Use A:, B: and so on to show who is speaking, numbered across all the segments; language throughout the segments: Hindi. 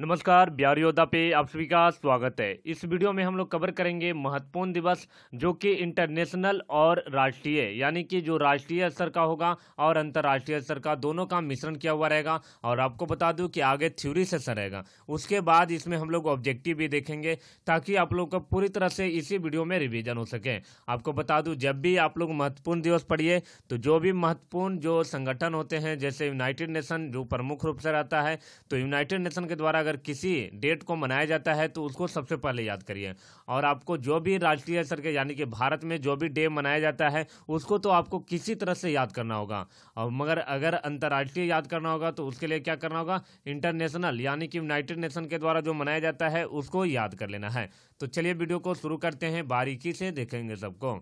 A: नमस्कार बिहारी योद्धा पे आप सभी का स्वागत है इस वीडियो में हम लोग कवर करेंगे महत्वपूर्ण दिवस जो कि इंटरनेशनल और राष्ट्रीय यानी कि जो राष्ट्रीय स्तर का होगा और अंतर्राष्ट्रीय स्तर का दोनों का मिश्रण किया हुआ रहेगा और आपको बता दूं कि आगे थ्योरी सेशन रहेगा उसके बाद इसमें हम लोग ऑब्जेक्टिव भी देखेंगे ताकि आप लोग का पूरी तरह से इसी वीडियो में रिविजन हो सके आपको बता दूँ जब भी आप लोग महत्वपूर्ण दिवस पढ़िए तो जो भी महत्वपूर्ण जो संगठन होते हैं जैसे यूनाइटेड नेशन जो प्रमुख रूप से रहता है तो यूनाइटेड नेशन के द्वारा अगर किसी डेट को मनाया जाता है तो उसको सबसे पहले याद करिए और आपको जो भी राष्ट्रीय स्तर के यानी कि भारत में जो भी डे मनाया जाता है उसको तो आपको किसी तरह से याद करना होगा और मगर अगर अंतर्राष्ट्रीय याद करना होगा तो उसके लिए क्या करना होगा इंटरनेशनल यानी कि यूनाइटेड नेशन के द्वारा जो मनाया जाता है उसको याद कर लेना है तो चलिए वीडियो को शुरू करते हैं बारीकी से देखेंगे सबको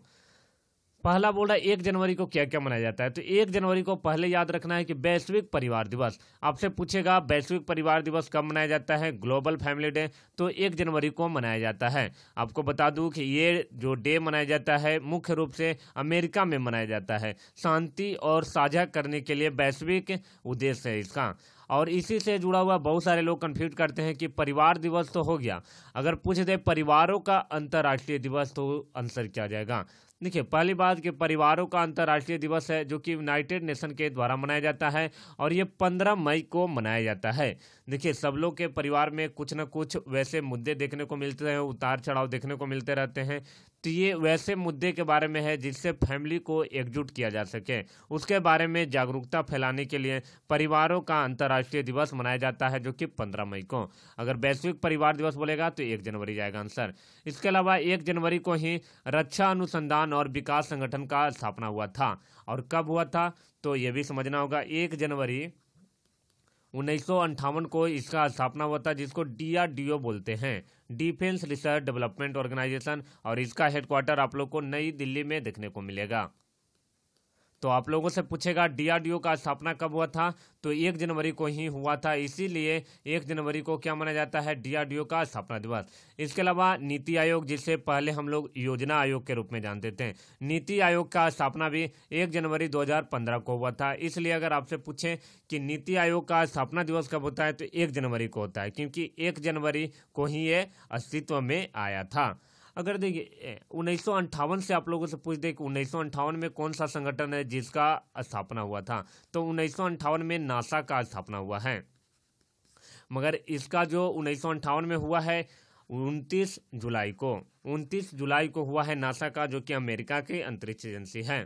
A: पहला बोल रहा है एक जनवरी को क्या क्या मनाया जाता है तो एक जनवरी को पहले याद रखना है कि वैश्विक परिवार दिवस आपसे पूछेगा वैश्विक परिवार दिवस कब मनाया जाता है ग्लोबल फैमिली डे तो एक जनवरी को मनाया जाता है आपको बता दूं कि ये जो डे मनाया जाता है मुख्य रूप से अमेरिका में मनाया जाता है शांति और साझा करने के लिए वैश्विक उद्देश्य है इसका और इसी से जुड़ा हुआ बहुत सारे लोग कन्फ्यूज करते हैं कि परिवार दिवस तो हो गया अगर पूछ दे परिवारों का अंतर्राष्ट्रीय दिवस तो आंसर किया जाएगा देखिए पहली बात कि परिवारों का अंतर्राष्ट्रीय दिवस है जो कि यूनाइटेड नेशन के द्वारा मनाया जाता है और ये पंद्रह मई को मनाया जाता है देखिए सब लोग के परिवार में कुछ ना कुछ वैसे मुद्दे देखने को मिलते हैं उतार चढ़ाव देखने को मिलते रहते हैं तो ये वैसे मुद्दे के बारे में है जिससे फैमिली को एकजुट किया जा सके उसके बारे में जागरूकता फैलाने के लिए परिवारों का अंतर्राष्ट्रीय दिवस मनाया जाता है जो कि पंद्रह मई को अगर वैश्विक परिवार दिवस बोलेगा तो एक जनवरी जाएगा आंसर इसके अलावा एक जनवरी को ही रक्षा अनुसंधान और विकास संगठन का स्थापना हुआ था और कब हुआ था तो ये भी समझना होगा एक जनवरी उन्नीस को इसका स्थापना हुआ था जिसको डीआरडीओ बोलते हैं डिफेंस रिसर्च डेवलपमेंट ऑर्गेनाइजेशन और इसका हेडक्वार्टर आप लोग को नई दिल्ली में देखने को मिलेगा तो आप लोगों से पूछेगा डीआरडीओ का स्थापना कब हुआ था तो एक जनवरी को ही हुआ था इसीलिए एक जनवरी को क्या माना जाता है डीआरडीओ का स्थापना दिवस इसके अलावा नीति आयोग जिसे पहले हम लोग योजना आयोग के रूप में जानते थे नीति आयोग का स्थापना भी एक जनवरी 2015 को हुआ था इसलिए अगर आपसे पूछें कि नीति आयोग का स्थापना दिवस कब होता है तो एक जनवरी को होता है क्योंकि एक जनवरी को ही ये अस्तित्व में आया था अगर देखिए उन्नीस से आप लोगों से पूछ दे कि उन्नीस में कौन सा संगठन है जिसका स्थापना हुआ था तो उन्नीस में नासा का स्थापना हुआ है मगर इसका जो उन्नीस में हुआ है उनतीस जुलाई को उनतीस जुलाई को हुआ है नासा का जो कि अमेरिका की अंतरिक्ष एजेंसी है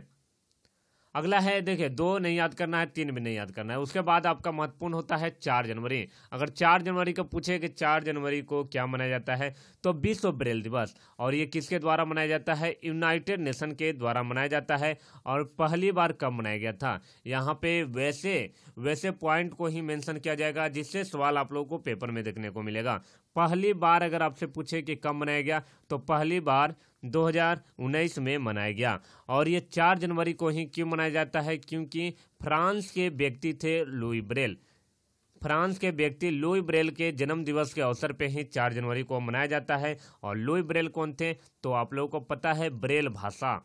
A: अगला है देखिए दो नहीं याद करना है तीन भी नहीं याद करना है उसके बाद आपका महत्वपूर्ण होता है चार जनवरी अगर चार जनवरी को पूछे कि चार जनवरी को क्या मनाया जाता है तो विश्व ब्रेल दिवस और ये किसके द्वारा मनाया जाता है यूनाइटेड नेशन के द्वारा मनाया जाता है और पहली बार कब मनाया गया था यहाँ पे वैसे वैसे पॉइंट को ही मैंशन किया जाएगा जिससे सवाल आप लोगों को पेपर में देखने को मिलेगा पहली बार अगर आपसे पूछे कि कब मनाया गया तो पहली बार 2019 में मनाया गया और ये 4 जनवरी को ही क्यों मनाया जाता है क्योंकि फ्रांस के व्यक्ति थे लुई ब्रेल फ्रांस के व्यक्ति लुई ब्रेल के जन्म दिवस के अवसर पे ही 4 जनवरी को मनाया जाता है और लुई ब्रेल कौन थे तो आप लोगों को पता है ब्रेल भाषा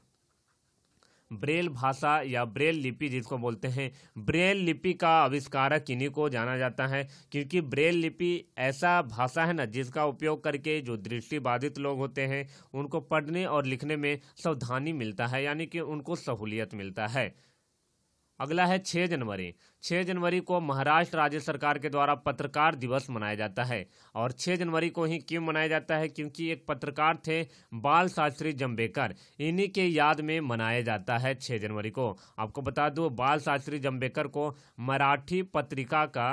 A: ब्रेल भाषा या ब्रेल लिपि जिसको बोलते हैं ब्रेल लिपि का आविष्कारक इन्हीं को जाना जाता है क्योंकि ब्रेल लिपि ऐसा भाषा है ना जिसका उपयोग करके जो दृष्टिबाधित लोग होते हैं उनको पढ़ने और लिखने में सावधानी मिलता है यानी कि उनको सहूलियत मिलता है अगला है 6 जनवरी 6 जनवरी को महाराष्ट्र राज्य सरकार के द्वारा पत्रकार दिवस मनाया जाता है और 6 जनवरी को ही क्यों मनाया जाता है क्योंकि एक पत्रकार थे बाल शास्त्री जम्बेकर इन्हीं के याद में मनाया जाता है 6 जनवरी को आपको बता दूं बाल शास्त्री जम्बेकर को मराठी पत्रिका का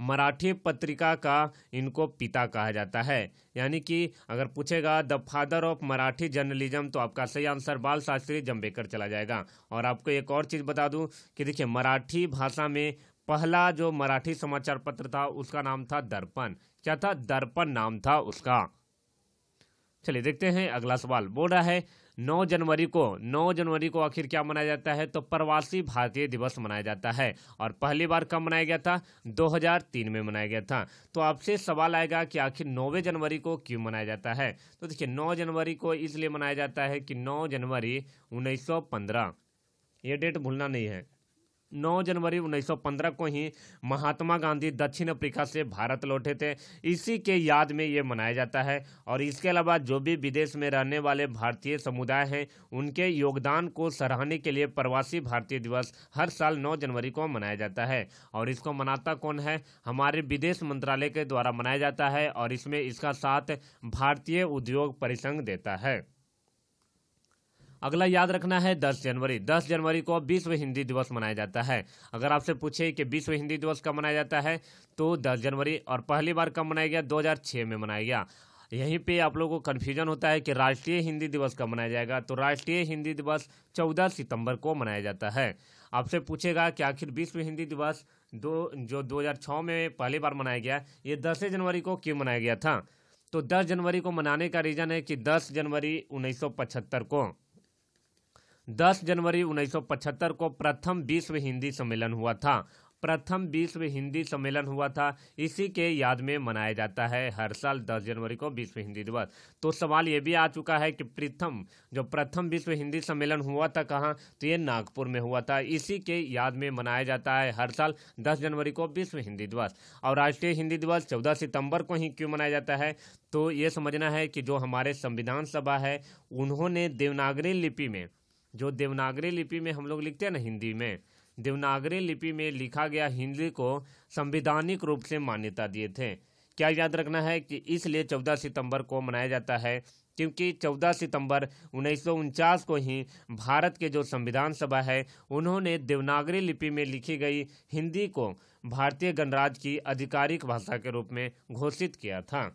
A: मराठी पत्रिका का इनको पिता कहा जाता है यानी कि अगर पूछेगा the father of Marathi journalism तो आपका सही आंसर बाल शास्त्री जम्बेकर चला जाएगा और आपको एक और चीज़ बता दूं कि देखिए मराठी भाषा में पहला जो मराठी समाचार पत्र था उसका नाम था दर्पण क्या था दर्पण नाम था उसका चलिए देखते हैं अगला सवाल बोल रहा है नौ जनवरी को नौ जनवरी को आखिर क्या मनाया जाता है तो प्रवासी भारतीय दिवस मनाया जाता है और पहली बार कब मनाया गया था 2003 में मनाया गया था तो आपसे सवाल आएगा कि आखिर नौवे जनवरी को क्यों मनाया जाता है तो देखिए नौ जनवरी को इसलिए मनाया जाता है कि नौ जनवरी उन्नीस ये डेट भूलना नहीं है 9 जनवरी 1915 को ही महात्मा गांधी दक्षिण अफ्रीका से भारत लौटे थे इसी के याद में ये मनाया जाता है और इसके अलावा जो भी विदेश में रहने वाले भारतीय समुदाय हैं उनके योगदान को सराहने के लिए प्रवासी भारतीय दिवस हर साल 9 जनवरी को मनाया जाता है और इसको मनाता कौन है हमारे विदेश मंत्रालय के द्वारा मनाया जाता है और इसमें इसका साथ भारतीय उद्योग परिसंघ देता है अगला याद रखना है 10 जनवरी 10 जनवरी को विश्व हिंदी दिवस मनाया जाता है अगर आपसे पूछे कि विश्व हिंदी दिवस कब मनाया जाता है तो 10 जनवरी और पहली बार कब मनाया गया 2006 में मनाया गया यहीं पे आप लोगों को कन्फ्यूजन होता है कि राष्ट्रीय हिंदी दिवस कब मनाया जाएगा तो राष्ट्रीय हिंदी दिवस चौदह सितंबर को मनाया जाता है आपसे पूछेगा कि आखिर विश्व हिंदी दिवस दो जो 2006 में पहली बार मनाया गया ये 10 जनवरी को क्यों मनाया गया था तो 10 जनवरी को मनाने का रीज़न है कि 10 जनवरी 1975 को 10 जनवरी 1975 को प्रथम विश्व हिंदी सम्मेलन हुआ था प्रथम विश्व हिंदी सम्मेलन हुआ था इसी के याद में मनाया जाता है हर साल 10 जनवरी को विश्व हिंदी दिवस तो सवाल ये भी आ चुका है कि प्रथम जो प्रथम विश्व हिंदी सम्मेलन हुआ था कहाँ तो ये नागपुर में हुआ था इसी के याद में मनाया जाता है हर साल 10 जनवरी को विश्व हिंदी दिवस और राष्ट्रीय हिंदी दिवस चौदह सितम्बर को ही क्यों मनाया जाता है तो ये समझना है कि जो हमारे संविधान सभा है उन्होंने देवनागरी लिपि में जो देवनागरी लिपि में हम लोग लिखते हैं ना हिंदी में देवनागरी लिपि में लिखा गया हिंदी को संविधानिक रूप से मान्यता दिए थे क्या याद रखना है कि इसलिए 14 सितंबर को मनाया जाता है क्योंकि 14 सितंबर उन्नीस को ही भारत के जो संविधान सभा है उन्होंने देवनागरी लिपि में लिखी गई हिंदी को भारतीय गणराज्य की आधिकारिक भाषा के रूप में घोषित किया था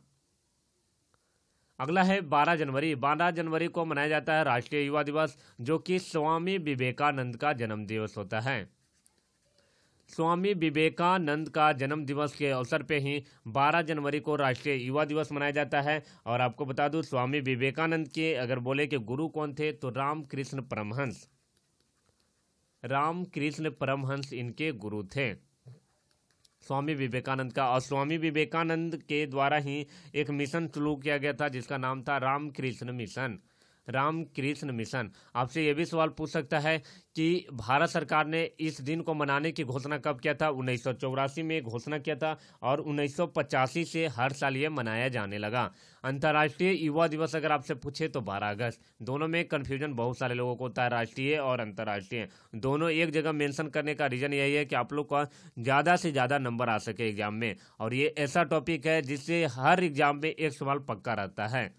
A: अगला है 12 जनवरी 12 जनवरी को मनाया जाता है राष्ट्रीय युवा दिवस जो कि स्वामी विवेकानंद का जन्म दिवस होता है स्वामी विवेकानंद का जन्म दिवस के अवसर पे ही 12 जनवरी को राष्ट्रीय युवा दिवस मनाया जाता है और आपको बता दूं स्वामी विवेकानंद के अगर बोले कि गुरु कौन थे तो रामकृष्ण परमहंस रामकृष्ण परमहंस इनके गुरु थे स्वामी विवेकानंद का और स्वामी विवेकानंद के द्वारा ही एक मिशन शुरू किया गया था जिसका नाम था रामकृष्ण मिशन रामकृष्ण मिशन आपसे ये भी सवाल पूछ सकता है कि भारत सरकार ने इस दिन को मनाने की घोषणा कब किया था उन्नीस में घोषणा किया था और उन्नीस से हर साल ये मनाया जाने लगा अंतर्राष्ट्रीय युवा दिवस अगर आपसे पूछे तो 12 अगस्त दोनों में कन्फ्यूजन बहुत सारे लोगों को होता है राष्ट्रीय और अंतर्राष्ट्रीय दोनों एक जगह मेंशन करने का रीजन यही है कि आप लोग का ज़्यादा से ज़्यादा नंबर आ सके एग्जाम में और ये ऐसा टॉपिक है जिससे हर एग्जाम में एक सवाल पक्का रहता है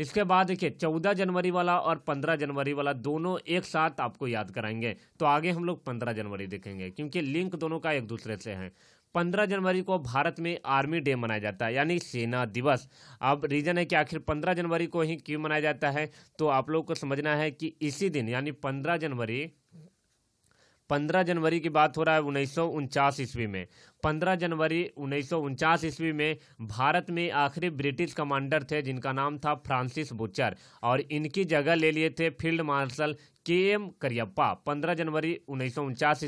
A: इसके बाद देखिए चौदह जनवरी वाला और पंद्रह जनवरी वाला दोनों एक साथ आपको याद कराएंगे तो आगे हम लोग पंद्रह जनवरी देखेंगे क्योंकि लिंक दोनों का एक दूसरे से है पंद्रह जनवरी को भारत में आर्मी डे मनाया जाता है यानी सेना दिवस अब रीज़न है कि आखिर पंद्रह जनवरी को ही क्यों मनाया जाता है तो आप लोग को समझना है कि इसी दिन यानी पंद्रह जनवरी पंद्रह जनवरी की बात हो रहा है उन्नीस ईस्वी में पंद्रह जनवरी उन्नीस ईस्वी में भारत में आखिरी ब्रिटिश कमांडर थे जिनका नाम था फ्रांसिस बुचर और इनकी जगह ले लिए थे field marshal K M Cariappa पंद्रह जनवरी उन्नीस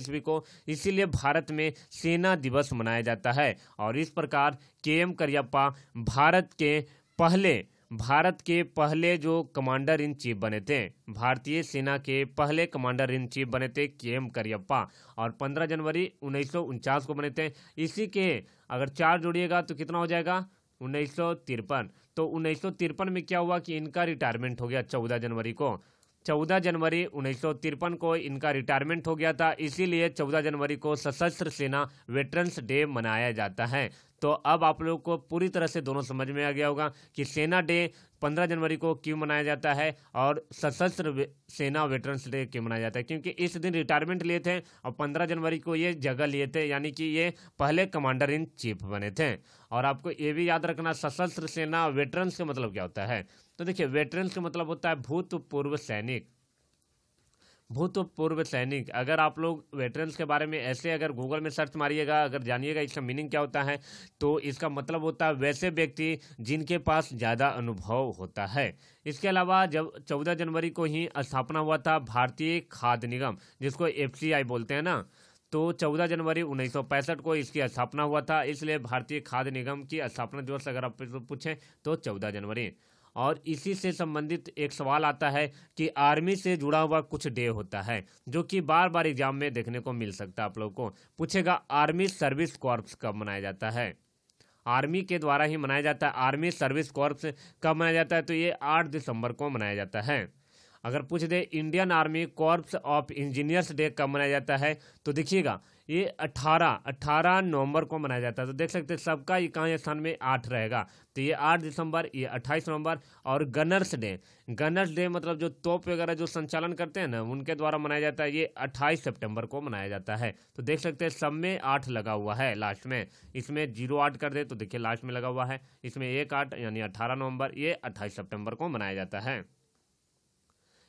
A: ईस्वी को इसीलिए भारत में सेना दिवस मनाया जाता है और इस प्रकार के एम करियप्पा भारत के पहले भारत के पहले जो कमांडर इन चीफ बने थे भारतीय सेना के पहले कमांडर इन चीफ बने थे के एम करियप्पा और 15 जनवरी उन्नीस को बने थे इसी के अगर चार जोड़िएगा तो कितना हो जाएगा उन्नीस तो उन्नीस में क्या हुआ कि इनका रिटायरमेंट हो गया चौदह जनवरी को चौदह जनवरी उन्नीस को इनका रिटायरमेंट हो गया था इसीलिए चौदह जनवरी को सशस्त्र सेना वेटरन्स डे मनाया जाता है तो अब आप लोगों को पूरी तरह से दोनों समझ में आ गया होगा कि सेना डे 15 जनवरी को क्यों मनाया जाता है और सशस्त्र सेना वेटरन्स डे क्यों मनाया जाता है क्योंकि इस दिन रिटायरमेंट लिए थे और 15 जनवरी को ये जगह लिए थे यानी कि ये पहले कमांडर इन चीफ बने थे और आपको ये भी याद रखना सशस्त्र सेना वेटरन्स का मतलब क्या होता है तो देखिए वेटरन का मतलब होता है भूतपूर्व सैनिक भूतपूर्व सैनिक अगर आप लोग वेटरन्स के बारे में ऐसे अगर गूगल में सर्च मारिएगा अगर जानिएगा इसका मीनिंग क्या होता है तो इसका मतलब होता है वैसे व्यक्ति जिनके पास ज़्यादा अनुभव होता है इसके अलावा जब चौदह जनवरी को ही स्थापना हुआ था भारतीय खाद्य निगम जिसको एफ बोलते हैं ना तो 14 जनवरी 1965 को इसकी स्थापना हुआ था इसलिए भारतीय खाद्य निगम की स्थापना दिवस अगर आप पूछें तो 14 जनवरी और इसी से संबंधित एक सवाल आता है कि आर्मी से जुड़ा हुआ कुछ डे होता है जो कि बार बार एग्जाम में देखने को मिल सकता है आप लोगों को पूछेगा आर्मी सर्विस कॉर्प्स कब मनाया जाता है आर्मी के द्वारा ही मनाया जाता है आर्मी सर्विस कॉर्प्स कब मनाया जाता है तो ये आठ दिसंबर को मनाया जाता है अगर पूछ दे Indian army corps of engineers day कब मनाया जाता है तो देखिएगा ये 18 18 नवंबर को मनाया जाता है तो देख सकते हैं सबका ये कहाँ स्थान में आठ रहेगा तो ये आठ दिसंबर ये अट्ठाईस नवंबर और गनर्स डे गनर्स डे मतलब जो तोप वगैरह जो संचालन करते हैं ना उनके द्वारा मनाया जाता है ये अट्ठाईस सितंबर को मनाया जाता है तो देख सकते हैं सब में आठ लगा हुआ है लास्ट में इसमें जीरो आठ कर दे तो देखिए लास्ट में लगा हुआ है इसमें एक आठ यानी अट्ठारह नवम्बर ये अट्ठाईस सेप्टेम्बर को मनाया जाता है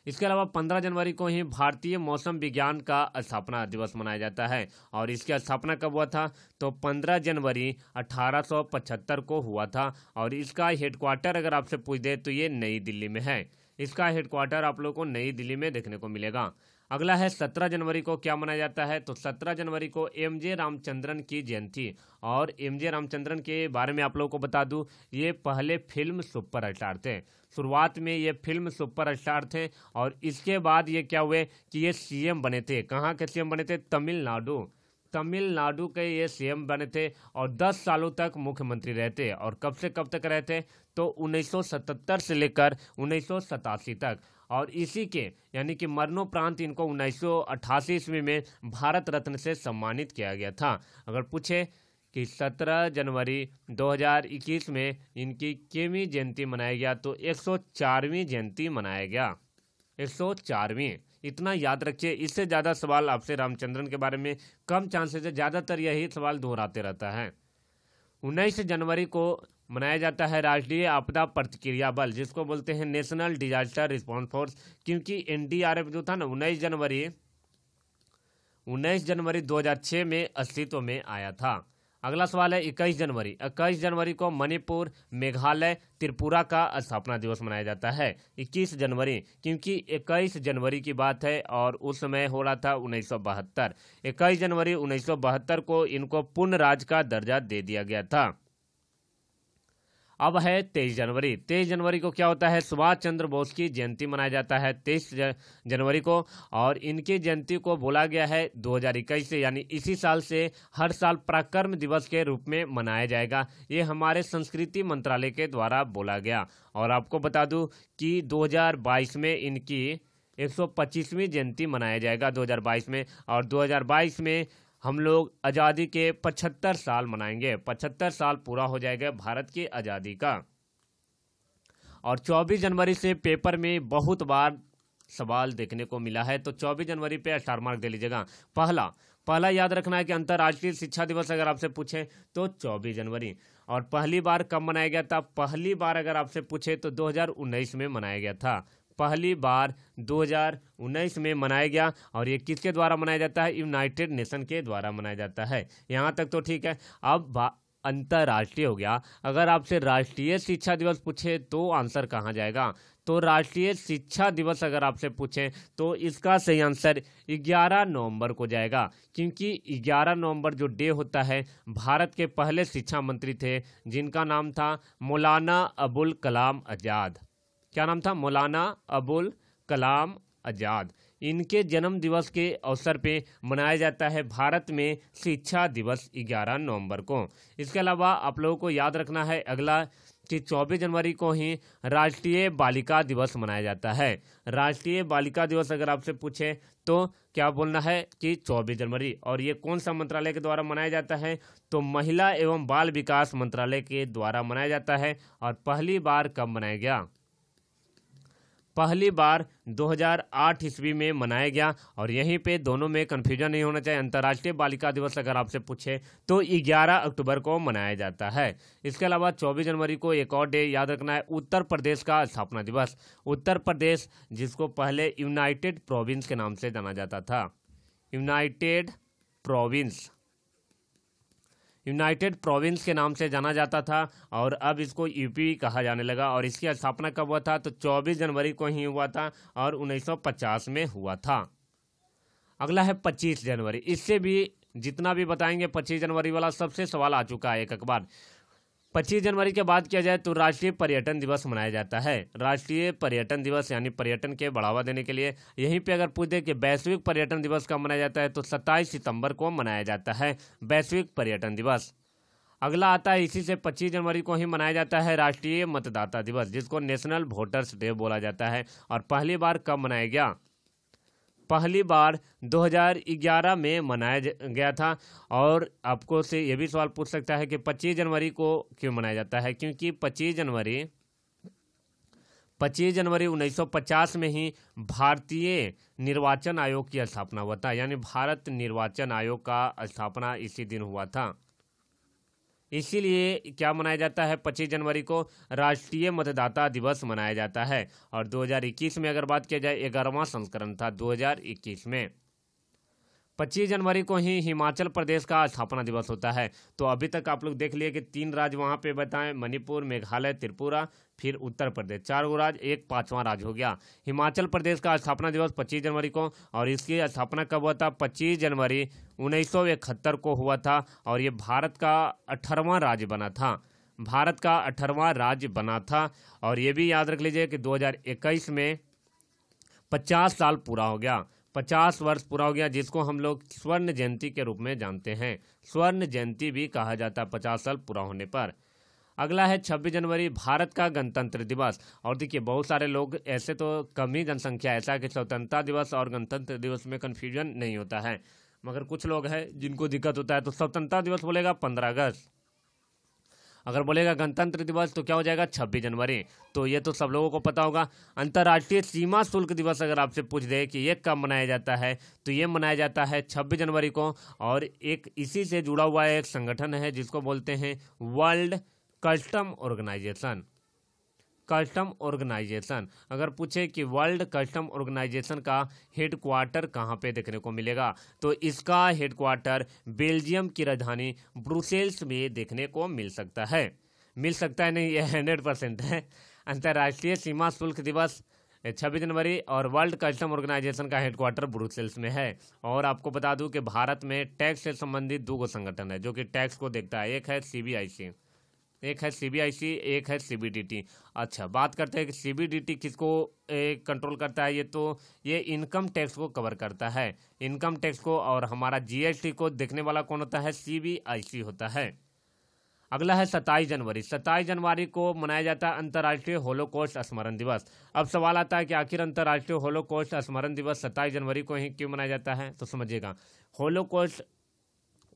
A: इसके अलावा 15 जनवरी को ही भारतीय मौसम विज्ञान का स्थापना दिवस मनाया जाता है और इसकी स्थापना कब हुआ था तो 15 जनवरी 1875 को हुआ था और इसका हेडक्वार्टर अगर आपसे पूछ दे तो ये नई दिल्ली में है इसका हेडक्वार्टर आप लोग को नई दिल्ली में देखने को मिलेगा अगला है सत्रह जनवरी को क्या मनाया जाता है तो सत्रह जनवरी को एम जे रामचंद्रन की जयंती और एम जे रामचंद्रन के बारे में आप लोगों को बता दूं ये पहले फिल्म सुपर स्टार थे शुरुआत में ये फिल्म सुपर स्टार थे और इसके बाद ये क्या हुए कि ये सीएम बने थे कहाँ के सीएम बने थे तमिलनाडु तमिलनाडु के ये सीएम बने थे और 10 सालों तक मुख्यमंत्री रहते और कब से कब तक रहते तो 1977 से लेकर उन्नीस तक और इसी के यानी कि मरणोपरांत इनको उन्नीस ईस्वी में भारत रत्न से सम्मानित किया गया था अगर पूछे कि 17 जनवरी 2021 में इनकी केवीं तो जयंती मनाया गया तो 104वीं जयंती मनाया गया 104वीं इतना याद रखिए इससे ज़्यादा सवाल आपसे रामचंद्रन के बारे में कम चांसेस है ज़्यादातर यही सवाल दोहराते रहता है उन्नीस जनवरी को मनाया जाता है राष्ट्रीय आपदा प्रतिक्रिया बल जिसको बोलते हैं नेशनल डिजास्टर रिस्पॉन्स फोर्स क्योंकि एनडीआरएफ जो था ना उन्नीस जनवरी उन्नीस जनवरी 2006 में अस्तित्व में आया था अगला सवाल है इक्कीस जनवरी इक्कीस जनवरी को मणिपुर मेघालय त्रिपुरा का स्थापना दिवस मनाया जाता है 21 जनवरी क्योंकि 21 जनवरी की बात है और उस समय हो रहा था बहत्तर इक्कीस जनवरी बहत्तर को इनको पूर्ण राज्य का दर्जा दे दिया गया था अब है तेईस जनवरी तेईस जनवरी को क्या होता है सुभाष चंद्र बोस की जयंती मनाया जाता है तेईस जनवरी को और इनकी जयंती को बोला गया है 2021 से यानी इसी साल से हर साल पराक्रम दिवस के रूप में मनाया जाएगा ये हमारे संस्कृति मंत्रालय के द्वारा बोला गया और आपको बता दूं कि 2022 में इनकी 125वीं जयंती मनाया जाएगा 2022 में और 2022 में हम लोग आज़ादी के 75 साल मनाएंगे 75 साल पूरा हो जाएगा भारत की आज़ादी का और 24 जनवरी से पेपर में बहुत बार सवाल देखने को मिला है तो 24 जनवरी पे स्टार मार्क दे लीजिएगा पहला पहला याद रखना है कि अंतर्राष्ट्रीय शिक्षा दिवस अगर आपसे पूछे तो 24 जनवरी और पहली बार कब मनाया गया था पहली बार अगर आपसे पूछे तो 2019 में मनाया गया था पहली बार 2019 में मनाया गया और ये किसके द्वारा मनाया जाता है यूनाइटेड नेशन के द्वारा मनाया जाता है यहाँ तक तो ठीक है अब अंतर्राष्ट्रीय हो गया अगर आपसे राष्ट्रीय शिक्षा दिवस पूछे तो आंसर कहाँ जाएगा तो राष्ट्रीय शिक्षा दिवस अगर आपसे पूछें तो इसका सही आंसर 11 नवंबर को जाएगा क्योंकि 11 नवंबर जो डे होता है भारत के पहले शिक्षा मंत्री थे जिनका नाम था मौलाना अबुल कलाम आज़ाद क्या नाम था मौलाना अबुल कलाम आज़ाद इनके जन्म दिवस के अवसर पे मनाया जाता है भारत में शिक्षा दिवस 11 नवंबर को इसके अलावा आप लोगों को याद रखना है अगला कि 24 जनवरी को ही राष्ट्रीय बालिका दिवस मनाया जाता है राष्ट्रीय बालिका दिवस अगर आपसे पूछे तो क्या बोलना है कि 24 जनवरी और ये कौन सा मंत्रालय के द्वारा मनाया जाता है तो महिला एवं बाल विकास मंत्रालय के द्वारा मनाया जाता है और पहली बार कब मनाया गया पहली बार 2008 ईस्वी में मनाया गया और यहीं पे दोनों में कन्फ्यूजन नहीं होना चाहिए अंतर्राष्ट्रीय बालिका दिवस अगर आपसे पूछे तो 11 अक्टूबर को मनाया जाता है इसके अलावा 24 जनवरी को एक और डे याद रखना है उत्तर प्रदेश का स्थापना दिवस उत्तर प्रदेश जिसको पहले यूनाइटेड प्रोविंस के नाम से जाना जाता था यूनाइटेड प्रोविंस यूनाइटेड प्रोविंस के नाम से जाना जाता था और अब इसको यूपी कहा जाने लगा और इसकी स्थापना कब हुआ था तो 24 जनवरी को ही हुआ था और 1950 में हुआ था अगला है 25 जनवरी इससे भी जितना भी बताएंगे 25 जनवरी वाला सबसे सवाल आ चुका है एक अखबार 25 जनवरी के बाद किया जाए तो राष्ट्रीय पर्यटन दिवस मनाया जाता है राष्ट्रीय पर्यटन दिवस यानी पर्यटन के बढ़ावा देने के लिए यहीं पे अगर पूछ दे कि वैश्विक पर्यटन दिवस कब मनाया जाता है तो 27 सितंबर को मनाया जाता है वैश्विक पर्यटन दिवस अगला आता है इसी से 25 जनवरी को ही मनाया जाता है राष्ट्रीय मतदाता दिवस जिसको नेशनल वोटर्स डे बोला जाता है और पहली बार कब मनाया गया पहली बार 2011 में मनाया गया था और आपको से ये भी सवाल पूछ सकता है कि 25 जनवरी को क्यों मनाया जाता है क्योंकि 25 जनवरी 25 जनवरी 1950 में ही भारतीय निर्वाचन आयोग की स्थापना हुआ था यानी भारत निर्वाचन आयोग का स्थापना इसी दिन हुआ था इसीलिए क्या मनाया जाता है 25 जनवरी को राष्ट्रीय मतदाता दिवस मनाया जाता है और 2021 में अगर बात किया जाए ग्यारहवा संस्करण था 2021 में 25 जनवरी को ही हिमाचल प्रदेश का स्थापना दिवस होता है तो अभी तक आप लोग देख लिए कि तीन राज्य वहाँ पे बताएं मणिपुर मेघालय त्रिपुरा फिर उत्तर प्रदेश चार गो राज्य एक पांचवा राज्य हो गया हिमाचल प्रदेश का स्थापना दिवस 25 जनवरी को और इसकी स्थापना कब हुआ था 25 जनवरी उन्नीस को हुआ था और ये भारत का अठारवा राज्य बना था भारत का अठारवा राज्य बना था और ये भी याद रख लीजिए कि दो में पचास साल पूरा हो गया पचास वर्ष पूरा हो गया जिसको हम लोग स्वर्ण जयंती के रूप में जानते हैं स्वर्ण जयंती भी कहा जाता है पचास साल पूरा होने पर अगला है छब्बीस जनवरी भारत का गणतंत्र दिवस और देखिए बहुत सारे लोग ऐसे तो कम ही जनसंख्या ऐसा कि स्वतंत्रता दिवस और गणतंत्र दिवस में कन्फ्यूजन नहीं होता है मगर कुछ लोग हैं जिनको दिक्कत होता है तो स्वतंत्रता दिवस बोलेगा पंद्रह अगस्त अगर बोलेगा गणतंत्र दिवस तो क्या हो जाएगा छब्बीस जनवरी तो ये तो सब लोगों को पता होगा अंतर्राष्ट्रीय सीमा शुल्क दिवस अगर आपसे पूछ दे कि ये कब मनाया जाता है तो ये मनाया जाता है छब्बीस जनवरी को और एक इसी से जुड़ा हुआ एक संगठन है जिसको बोलते हैं world custom organization custom organization अगर पूछे कि वर्ल्ड कस्टम ऑर्गेनाइजेशन का हेडक्वार्टर कहाँ पे देखने को मिलेगा तो इसका हेडक्वार्टर बेल्जियम की राजधानी ब्रुसेल्स में देखने को मिल सकता है मिल सकता है नहीं यह हंड्रेड परसेंट है अंतर्राष्ट्रीय सीमा शुल्क दिवस छब्बीस जनवरी और वर्ल्ड कस्टम ऑर्गेनाइजेशन का हेडक्वार्टर ब्रुसेल्स में है और आपको बता दूं कि भारत में टैक्स से संबंधित दो गो संगठन है जो कि टैक्स को देखता है एक है सी एक है सीबीआईसी एक है सीबीडीटी अच्छा बात करते हैं कि सीबीडीटी किसको कंट्रोल करता है ये तो ये इनकम टैक्स को कवर करता है इनकम टैक्स को और हमारा जीएसटी को देखने वाला कौन होता है सीबीआईसी होता है अगला है सत्ताईस जनवरी सत्ताईस जनवरी को मनाया जाता है अंतर्राष्ट्रीय होलोकोस्ट स्मरण दिवस अब सवाल आता है कि आखिर अंतर्राष्ट्रीय होलोकोस्ट स्मरण दिवस सत्ताईस जनवरी को ही क्यों मनाया जाता है तो समझिएगा होलोकोस्ट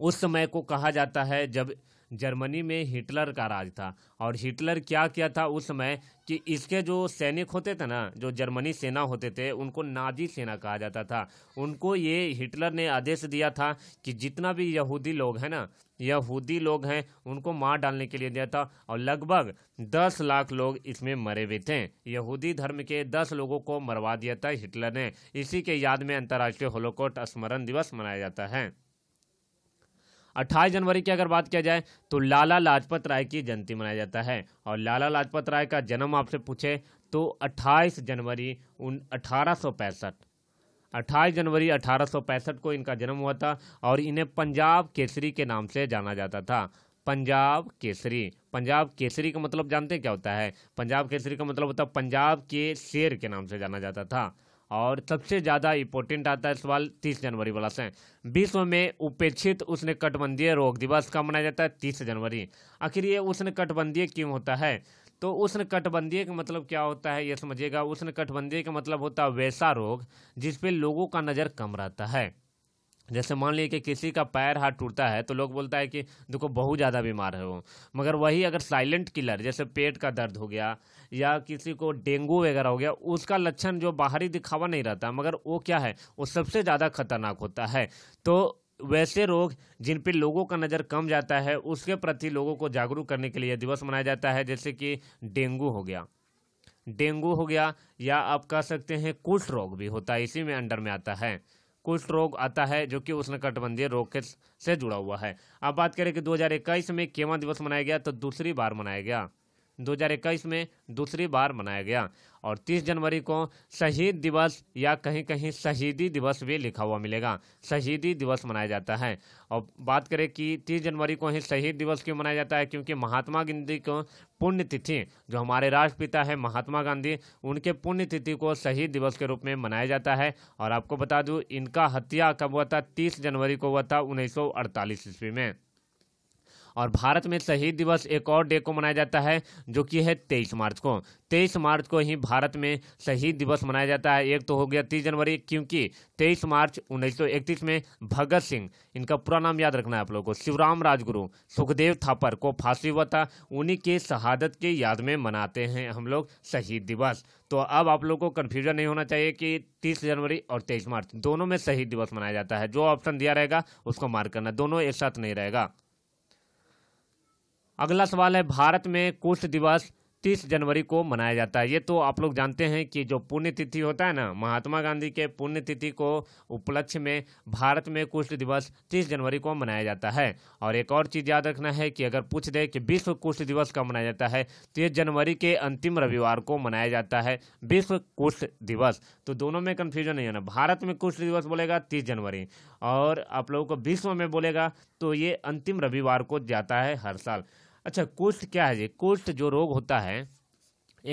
A: उस समय को कहा जाता है जब जर्मनी में हिटलर का राज था और हिटलर क्या किया था उस समय कि इसके जो सैनिक होते थे ना जो जर्मनी सेना होते थे उनको नाजी सेना कहा जाता था उनको ये हिटलर ने आदेश दिया था कि जितना भी यहूदी लोग हैं ना यहूदी लोग हैं उनको मार डालने के लिए दिया था और लगभग दस लाख लोग इसमें मरे हुए थे यहूदी धर्म के दस लोगों को मरवा दिया था हिटलर ने इसी के याद में अंतर्राष्ट्रीय होलोकोट स्मरण दिवस मनाया जाता है अट्ठाईस जनवरी की अगर बात किया जाए तो लाला लाजपत राय की जयंती मनाया जाता है और लाला लाजपत राय का जन्म आपसे पूछे तो 28 जनवरी उन अठारह अट्ठाईस जनवरी अठारह को इनका जन्म हुआ था और इन्हें पंजाब केसरी के नाम से जाना जाता था पंजाब केसरी पंजाब केसरी का मतलब जानते क्या होता है पंजाब केसरी का मतलब होता है पंजाब के शेर के नाम से जाना जाता था और सबसे ज़्यादा इंपॉर्टेंट आता है सवाल 30 जनवरी वाला से विश्व में उपेक्षित उसने कटबंधीय रोग दिवस का मनाया जाता है 30 जनवरी आखिर ये उसने कटबंधीय क्यों होता है तो उष्ण कटबंधीय का मतलब क्या होता है ये समझिएगा उष्ण कटबंधीय का मतलब होता है वैसा रोग जिसपे लोगों का नज़र कम रहता है जैसे मान लीजिए कि किसी का पैर हाथ टूटता है तो लोग बोलता है कि देखो बहुत ज़्यादा बीमार है वो मगर वही अगर साइलेंट किलर जैसे पेट का दर्द हो गया या किसी को डेंगू वगैरह हो गया उसका लक्षण जो बाहरी दिखावा नहीं रहता मगर वो क्या है वो सबसे ज़्यादा खतरनाक होता है तो वैसे रोग जिन पर लोगों का नज़र कम जाता है उसके प्रति लोगों को जागरूक करने के लिए दिवस मनाया जाता है जैसे कि डेंगू हो गया डेंगू हो गया या आप कह सकते हैं कुष्ठ रोग भी होता है इसी में अंडर में आता है कुष्ठ रोग आता है जो कि उष्णकटिबंधीय रोग के से जुड़ा हुआ है अब बात करें कि 2021 में केवा दिवस मनाया गया तो दूसरी बार मनाया गया 2021 में दूसरी बार मनाया गया और 30 जनवरी को शहीद दिवस या कहीं कहीं शहीदी दिवस भी लिखा हुआ मिलेगा शहीदी दिवस मनाया जाता है और बात करें कि 30 जनवरी को ही शहीद दिवस क्यों मनाया जाता है क्योंकि महात्मा गांधी को पुण्यतिथि जो हमारे राष्ट्रपिता है महात्मा गांधी उनके पुण्यतिथि को शहीद दिवस के रूप में मनाया जाता है और आपको बता दूँ इनका हत्या कब हुआ था तीस जनवरी को हुआ था उन्नीस ईस्वी में और भारत में शहीद दिवस एक और डे को मनाया जाता है जो कि है तेईस मार्च को तेईस मार्च को ही भारत में शहीद दिवस मनाया जाता है एक तो हो गया तीस जनवरी क्योंकि तेईस मार्च उन्नीस में भगत सिंह इनका पूरा नाम याद रखना है आप लोगों को शिवराम राजगुरु सुखदेव थापर को फांसी हुआ था उन्हीं के शहादत के याद में मनाते हैं हम लोग शहीद दिवस तो अब आप लोगों को कन्फ्यूजन नहीं होना चाहिए कि तीस जनवरी और तेईस मार्च दोनों में शहीद दिवस मनाया जाता है जो ऑप्शन दिया रहेगा उसको मार्क करना दोनों एक साथ नहीं रहेगा अगला सवाल है भारत में कुष्ठ दिवस 30 जनवरी को मनाया जाता है ये तो आप लोग जानते हैं कि जो पुण्यतिथि होता है ना महात्मा गांधी के पुण्यतिथि को उपलक्ष्य में भारत में कुष्ठ दिवस 30 जनवरी को मनाया जाता है और एक और चीज़ याद रखना है कि अगर पूछ दे कि विश्व कुष्ठ दिवस कब मनाया जाता है तो ये जनवरी के अंतिम रविवार को मनाया जाता है विश्व कुष्ठ दिवस तो दोनों में कन्फ्यूजन नहीं होना भारत में कुष्ठ दिवस बोलेगा तीस जनवरी और आप लोगों को विश्व में बोलेगा तो ये अंतिम रविवार को जाता है हर साल अच्छा कुष्ठ क्या है जी कुष्ठ जो रोग होता है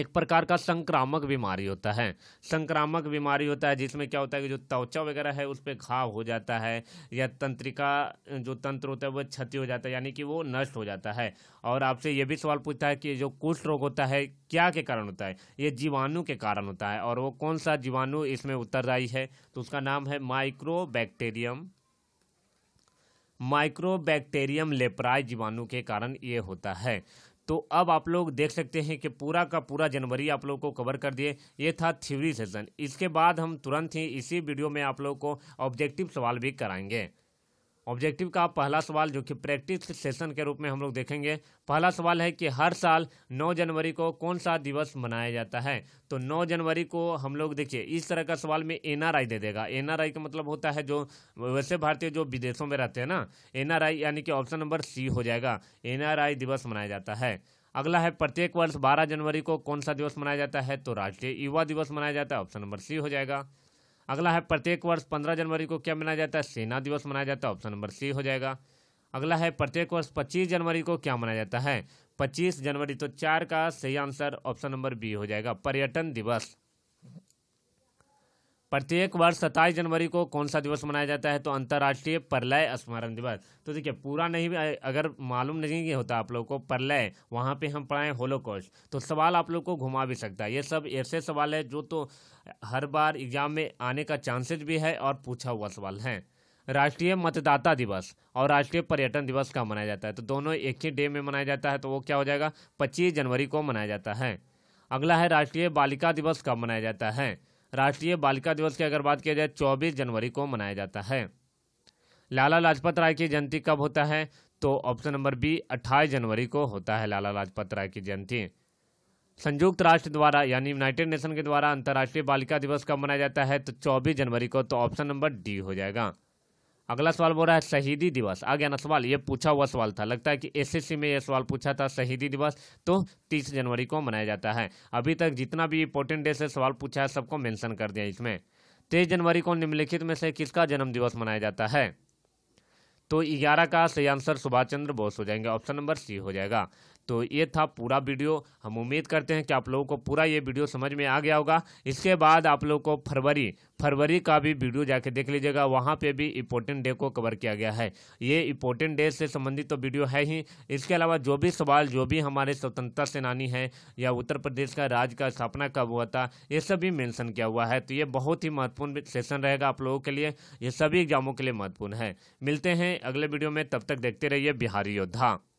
A: एक प्रकार का संक्रामक बीमारी होता है संक्रामक बीमारी होता है जिसमें क्या होता है कि जो त्वचा वगैरह है उस पर घाव हो जाता है या तंत्रिका जो तंत्र होता है वह क्षति हो जाता है यानी कि वो नष्ट हो जाता है और आपसे ये भी सवाल पूछता है कि जो कुष्ठ रोग होता है क्या के कारण होता है ये जीवाणु के कारण होता है और वो कौन सा जीवाणु इसमें उत्तरदायी है तो उसका नाम है माइक्रो बैक्टेरियम माइक्रोबैक्टेरियम लेपराय जीवाणु के कारण ये होता है तो अब आप लोग देख सकते हैं कि पूरा का पूरा जनवरी आप लोग को कवर कर दिए ये था थ्योरी सेशन इसके बाद हम तुरंत ही इसी वीडियो में आप लोग को ऑब्जेक्टिव सवाल भी कराएंगे ऑब्जेक्टिव का पहला सवाल जो कि प्रैक्टिस सेशन के रूप में हम लोग देखेंगे पहला सवाल है कि हर साल 9 जनवरी को कौन सा दिवस मनाया जाता है तो 9 जनवरी को हम लोग देखिए इस तरह का सवाल में एनआरआई दे देगा एनआरआई का मतलब होता है जो वैसे भारतीय जो विदेशों में रहते हैं ना एनआरआई यानी कि ऑप्शन नंबर सी हो जाएगा एनआरआई दिवस मनाया जाता है अगला है प्रत्येक वर्ष बारह जनवरी को कौन सा दिवस मनाया जाता है तो राष्ट्रीय युवा दिवस मनाया जाता है ऑप्शन नंबर सी हो जाएगा अगला है प्रत्येक वर्ष पंद्रह जनवरी को क्या मनाया जाता है सेना दिवस मनाया जाता है ऑप्शन नंबर सी हो जाएगा अगला है प्रत्येक वर्ष पच्चीस जनवरी को क्या मनाया जाता है पच्चीस जनवरी तो चार का सही आंसर ऑप्शन नंबर बी हो जाएगा पर्यटन दिवस प्रत्येक वर्ष सत्ताईस जनवरी को कौन सा दिवस मनाया जाता है तो अंतर्राष्ट्रीय प्रलय स्मरण दिवस तो देखिए पूरा नहीं अगर मालूम नहीं होता आप लोग को प्रलय वहाँ पे हम पढ़ाएं होलोकॉस्ट तो सवाल आप लोग को घुमा भी सकता है ये सब ऐसे सवाल है जो तो हर बार एग्जाम में आने का चांसेस भी है और पूछा हुआ सवाल है राष्ट्रीय मतदाता दिवस और राष्ट्रीय पर्यटन दिवस का मनाया जाता है तो दोनों एक ही डे में मनाया जाता है तो वो क्या हो जाएगा पच्चीस जनवरी को मनाया जाता है अगला है राष्ट्रीय बालिका दिवस कब मनाया जाता है राष्ट्रीय बालिका दिवस की अगर बात किया जाए चौबीस जनवरी को मनाया जाता है लाला लाजपत राय की जयंती कब होता है तो ऑप्शन नंबर बी अट्ठाईस जनवरी को होता है लाला लाजपत राय की जयंती संयुक्त राष्ट्र द्वारा यानी यूनाइटेड नेशन के द्वारा अंतर्राष्ट्रीय बालिका दिवस कब मनाया जाता है तो 24 जनवरी को तो ऑप्शन नंबर डी हो जाएगा अगला सवाल बोल रहा है शहीदी दिवस आ गया ना सवाल ये पूछा हुआ सवाल था लगता है कि एसएससी में ये सवाल पूछा था शहीदी दिवस तो 30 जनवरी को मनाया जाता है अभी तक जितना भी इंपॉर्टेंट डे से सवाल पूछा है सबको मेंशन कर दिया इसमें तेईस जनवरी को निम्नलिखित में से किसका जन्म दिवस मनाया जाता है तो ग्यारह का सही आंसर सुभाष चंद्र बोस हो जाएंगे ऑप्शन नंबर सी हो जाएगा तो ये था पूरा वीडियो हम उम्मीद करते हैं कि आप लोगों को पूरा ये वीडियो समझ में आ गया होगा इसके बाद आप लोगों को फरवरी फरवरी का भी वीडियो जाके देख लीजिएगा वहाँ पे भी इम्पोर्टेंट डे को कवर किया गया है ये इम्पोर्टेंट डे से संबंधित तो वीडियो है ही इसके अलावा जो भी सवाल जो भी हमारे स्वतंत्रता सेनानी हैं या उत्तर प्रदेश का राज्य का स्थापना कब हुआ था ये सब भी मैंसन किया हुआ है तो ये बहुत ही महत्वपूर्ण सेशन रहेगा आप लोगों के लिए ये सभी एग्जामों के लिए महत्वपूर्ण है मिलते हैं अगले वीडियो में तब तक देखते रहिए बिहारी योद्धा